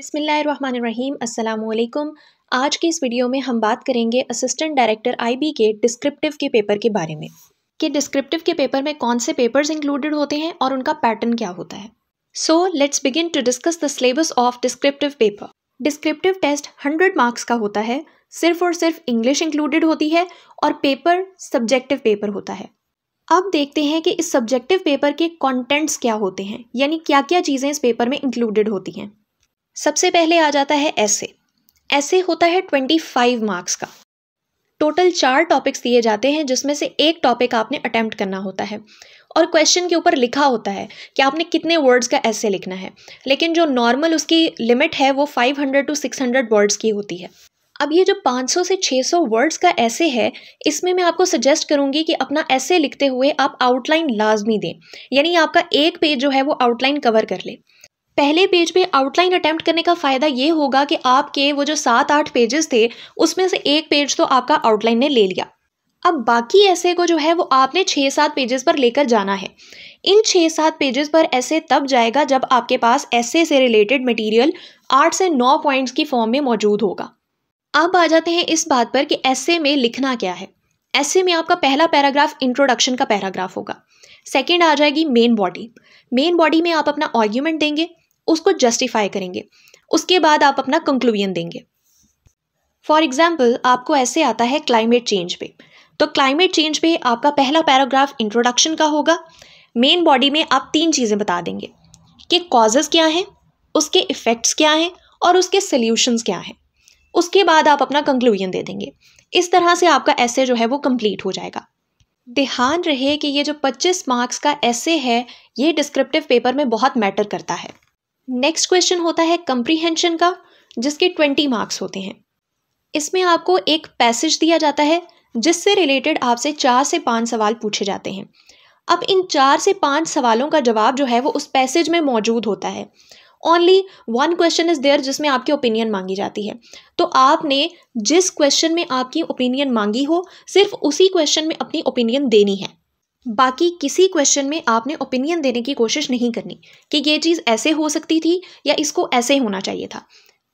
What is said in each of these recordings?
बिसमीम् आज की इस वीडियो में हम बात करेंगे असिस्टेंट डायरेक्टर आईबी के डिस्क्रिप्टिव के पेपर के बारे में कि डिस्क्रिप्टिव के पेपर में कौन से पेपर्स इंक्लूडेड होते हैं और उनका पैटर्न क्या होता है so let's begin to discuss the syllabus of descriptive paper descriptive test hundred marks का होता है सिर्फ और सिर्फ इंग्लिश इंक्लूडेड होती है और पेपर सब्जेक्टिव पेपर होता है अब देखते हैं कि इस सब्जेक्टिव पेपर के कंटेंट्स क्या होते हैं यानी क्या क्या चीज़ें इस पेपर में इंक्लूडेड होती हैं सबसे पहले आ जाता है ऐसे ऐसे होता है ट्वेंटी फाइव मार्क्स का टोटल चार टॉपिक्स दिए जाते हैं जिसमें से एक टॉपिक आपने अटैम्प्ट करना होता है और क्वेश्चन के ऊपर लिखा होता है कि आपने कितने वर्ड्स का ऐसे लिखना है लेकिन जो नॉर्मल उसकी लिमिट है वो 500 टू 600 वर्ड्स की होती है अब ये जो 500 से 600 वर्ड्स का ऐसे है इसमें मैं आपको सजेस्ट करूँगी कि अपना ऐसे लिखते हुए आप आउटलाइन लाजमी दें यानी आपका एक पेज जो है वो आउटलाइन कवर कर लें पहले पेज पे आउटलाइन अटैम्प्ट करने का फ़ायदा ये होगा कि आपके वो जो सात आठ पेजेस थे उसमें से एक पेज तो आपका आउटलाइन ने ले लिया अब बाकी ऐसे को जो है वो आपने छः सात पेजेस पर लेकर जाना है इन छः सात पेजेस पर ऐसे तब जाएगा जब आपके पास ऐसे से रिलेटेड मटेरियल आठ से नौ पॉइंट्स की फॉर्म में मौजूद होगा अब आ जाते हैं इस बात पर कि ऐसे में लिखना क्या है ऐसे में आपका पहला पैराग्राफ इंट्रोडक्शन का पैराग्राफ होगा सेकेंड आ जाएगी मेन बॉडी मेन बॉडी में आप अपना आर्ग्यूमेंट देंगे उसको जस्टिफाई करेंगे उसके बाद आप अपना कंक्लूजन देंगे फॉर एग्जाम्पल आपको ऐसे आता है क्लाइमेट चेंज पे तो क्लाइमेट चेंज पे आपका पहला पैराग्राफ इंट्रोडक्शन का होगा मेन बॉडी में आप तीन चीज़ें बता देंगे कि कॉजेज़ क्या हैं उसके इफ़ेक्ट्स क्या हैं और उसके सल्यूशंस क्या हैं उसके बाद आप अपना कंक्लूजन दे देंगे इस तरह से आपका ऐसे जो है वो कंप्लीट हो जाएगा ध्यान रहे कि ये जो 25 मार्क्स का ऐसे है ये डिस्क्रिप्टिव पेपर में बहुत मैटर करता है नेक्स्ट क्वेश्चन होता है कंप्रीहेंशन का जिसके ट्वेंटी मार्क्स होते हैं इसमें आपको एक पैसेज दिया जाता है जिससे रिलेटेड आपसे चार से पाँच सवाल पूछे जाते हैं अब इन चार से पाँच सवालों का जवाब जो है वो उस पैसेज में मौजूद होता है only one question is there जिसमें आपकी ओपिनियन मांगी जाती है तो आपने जिस क्वेश्चन में आपकी ओपिनियन मांगी हो सिर्फ उसी क्वेश्चन में अपनी ओपिनियन देनी है बाकी किसी क्वेश्चन में आपने ओपिनियन देने की कोशिश नहीं करनी कि ये चीज़ ऐसे हो सकती थी या इसको ऐसे होना चाहिए था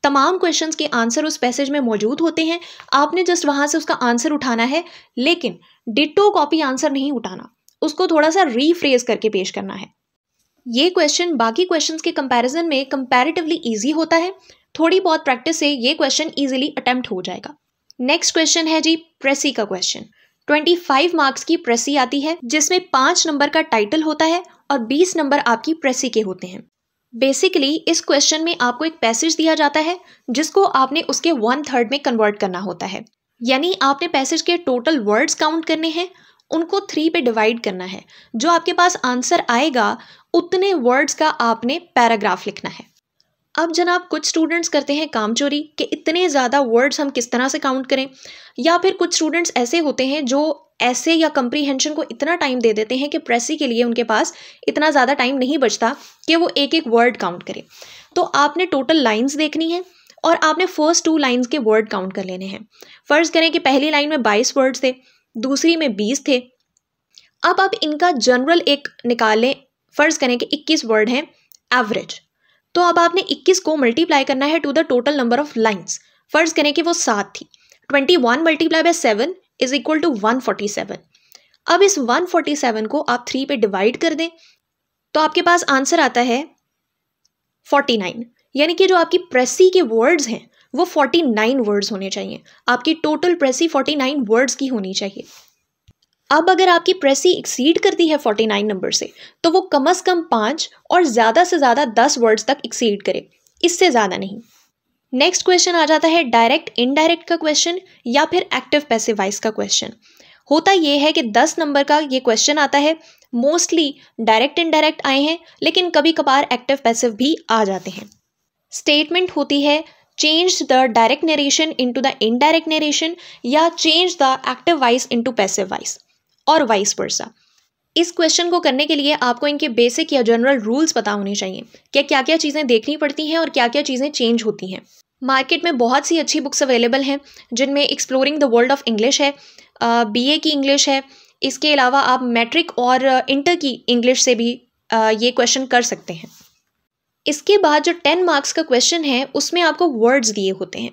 तमाम क्वेश्चंस के आंसर उस पैसेज में मौजूद होते हैं आपने जस्ट वहाँ से उसका आंसर उठाना है लेकिन डिटो कॉपी आंसर नहीं उठाना उसको थोड़ा सा रीफ्रेज करके पेश करना है ये क्वेश्चन बाकी क्वेश्चंस के कंपैरिजन में कंपैरेटिवली इजी होता है थोड़ी बहुत प्रैक्टिस से ये क्वेश्चन ईजिली अटैम्प्ट हो जाएगा नेक्स्ट क्वेश्चन है जी प्रेसी का क्वेश्चन 25 मार्क्स की प्रेसी आती है जिसमें पांच नंबर का टाइटल होता है और 20 नंबर आपकी प्रेसी के होते हैं बेसिकली इस क्वेश्चन में आपको एक पैसेज दिया जाता है जिसको आपने उसके वन थर्ड में कन्वर्ट करना होता है यानी आपने पैसेज के टोटल वर्ड्स काउंट करने हैं उनको थ्री पे डिवाइड करना है जो आपके पास आंसर आएगा उतने वर्ड्स का आपने पैराग्राफ लिखना है अब जनाब कुछ स्टूडेंट्स करते हैं काम चोरी कि इतने ज़्यादा वर्ड्स हम किस तरह से काउंट करें या फिर कुछ स्टूडेंट्स ऐसे होते हैं जो ऐसे या कंप्रीहेंशन को इतना टाइम दे देते हैं कि प्रेसी के लिए उनके पास इतना ज़्यादा टाइम नहीं बचता कि वो एक एक वर्ड काउंट करें तो आपने टोटल लाइन्स देखनी है और आपने फर्स्ट टू लाइन्स के वर्ड काउंट कर लेने हैं फ़र्ज़ करें कि पहली लाइन में बाईस वर्ड्स थे दूसरी में बीस थे अब आप इनका जनरल एक निकालें फ़र्ज़ करें कि इक्कीस वर्ड हैं एवरेज तो अब आपने 21 को मल्टीप्लाई करना है to the total number of lines फर्ज करें कि वो सात थी 21 one multiply by seven is equal to one अब इस 147 को आप थ्री पे डिवाइड कर दें तो आपके पास आंसर आता है 49 यानी कि जो आपकी प्रेसी के वर्ड्स हैं वो 49 वर्ड्स होने चाहिए आपकी टोटल प्रेसी 49 वर्ड्स की होनी चाहिए अब अगर आपकी प्रेसी एक्सीड करती है 49 नंबर से तो वो कम अज़ कम पाँच और ज़्यादा से ज़्यादा दस वर्ड्स तक एक्सीड करे इससे ज़्यादा नहीं नेक्स्ट क्वेश्चन आ जाता है डायरेक्ट इनडायरेक्ट का क्वेश्चन या फिर एक्टिव पैसे वाइज का क्वेश्चन होता ये है कि दस नंबर का ये क्वेश्चन आता है मोस्टली डायरेक्ट इनडायरेक्ट आए हैं लेकिन कभी कभार एक्टिव पैसिव भी आ जाते हैं स्टेटमेंट होती है change the direct narration into the indirect narration या change the active voice into passive voice और वाइस वर्सा इस क्वेश्चन को करने के लिए आपको इनके बेसिक या जनरल रूल्स पता होने चाहिए कि क्या क्या चीज़ें देखनी पड़ती हैं और क्या क्या चीज़ें चेंज होती हैं मार्केट में बहुत सी अच्छी बुक्स अवेलेबल हैं जिनमें exploring the world of English है बी की इंग्लिश है इसके अलावा आप मैट्रिक और इंटर की इंग्लिश से भी ये क्वेश्चन कर सकते हैं इसके बाद जो टेन मार्क्स का क्वेश्चन है उसमें आपको वर्ड्स दिए होते हैं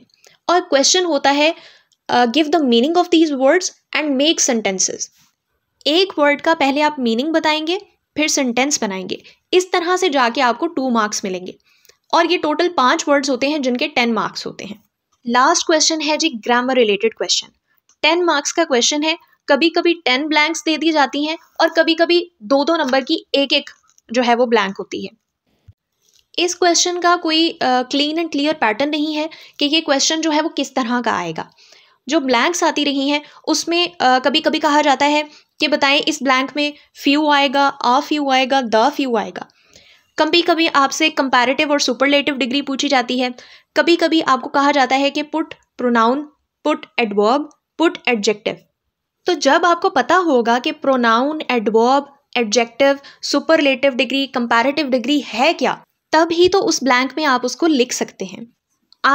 और क्वेश्चन होता है give the meaning of these words and make sentences एक वर्ड का पहले आप मीनिंग बताएंगे फिर सेंटेंस बनाएंगे इस तरह से जाके आपको टू मार्क्स मिलेंगे और ये टोटल पांच वर्ड्स होते हैं जिनके टेन मार्क्स होते हैं लास्ट क्वेश्चन है जी grammar related question ten marks का क्वेश्चन है कभी कभी टेन ब्लैंक्स दे दी जाती हैं और कभी कभी दो दो नंबर की एक एक जो है वो ब्लैंक होती है इस क्वेश्चन का कोई क्लीन एंड क्लियर पैटर्न नहीं है कि ये क्वेश्चन जो है वो किस तरह का आएगा जो ब्लैंक्स आती रही हैं उसमें uh, कभी कभी कहा जाता है कि बताएं इस ब्लैंक में फ्यू आएगा आ फ्यू आएगा द फ्यू आएगा कभी कभी आपसे कंपैरेटिव और सुपरलेटिव डिग्री पूछी जाती है कभी कभी आपको कहा जाता है कि put pronoun put adverb put adjective तो जब आपको पता होगा कि pronoun adverb adjective superlative degree comparative degree है क्या तब ही तो उस ब्लैंक में आप उसको लिख सकते हैं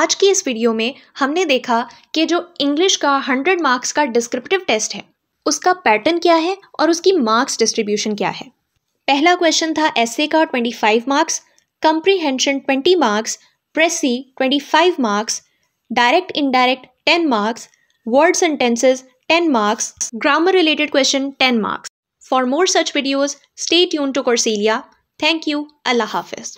आज की इस वीडियो में हमने देखा कि जो इंग्लिश का हंड्रेड मार्क्स का डिस्क्रिप्टिव टेस्ट है उसका पैटर्न क्या है और उसकी मार्क्स डिस्ट्रीब्यूशन क्या है पहला क्वेश्चन था एसए का 25 marks comprehension 20 marks precis 25 marks direct indirect 10 marks word sentences 10 marks grammar related question 10 marks for more such videos stay यून टू कोर्सीलिया थैंक यू अल्लाह हाफिज़